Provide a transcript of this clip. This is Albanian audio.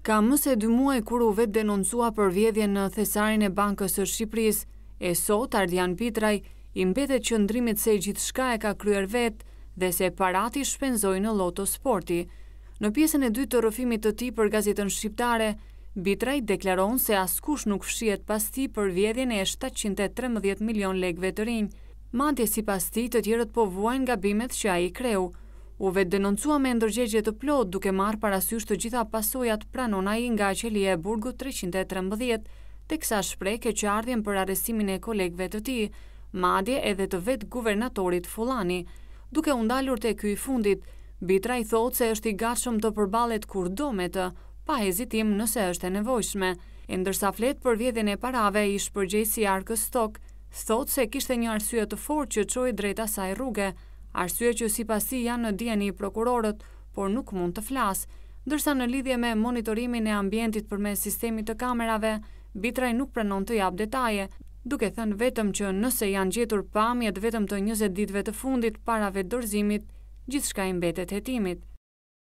Ka mëse dy muaj kur u vetë denoncua për vjedhje në thesarin e bankës së Shqipëris, e sot Ardian Pitraj imbete ndrimit se gjithë shka e ka kryer vetë dhe se parati shpenzoj në loto sporti. Në pjesën e dy të rëfimit të ti për gazetën shqiptare, Bitraj deklaron se askush nuk fshiet pas ti për vjedhjen e 713 milion legve të rinjë, Mantje si pas ti të tjerët po vuajnë gabimet që a i kreu, u vetë denoncua me ndërgjegje të plot duke marë parasysh të gjitha pasojat pranona i nga qelje e burgu 313, të kësa shpreke që ardhjen për arestimin e kolegve të ti, madje edhe të vetë guvernatorit Fulani, duke undalur të kuj fundit, bitra i thotë se është i gashëm të përbalet kur do me të, pa hezitim nëse është e nevojshme. E ndërsa fletë për vjedhjen e parave i shpërgjesi arkës Stok, thotë se kishtë një arsyet të forë që qojë drejta saj rrugë, arsye që si pasi janë në djeni i prokurorët, por nuk mund të flasë, ndërsa në lidhje me monitorimin e ambientit për me sistemi të kamerave, Bitraj nuk prenon të jap detaje, duke thënë vetëm që nëse janë gjetur pamjet vetëm të 20 ditve të fundit para vetë dorzimit, gjithë shka imbetet hetimit.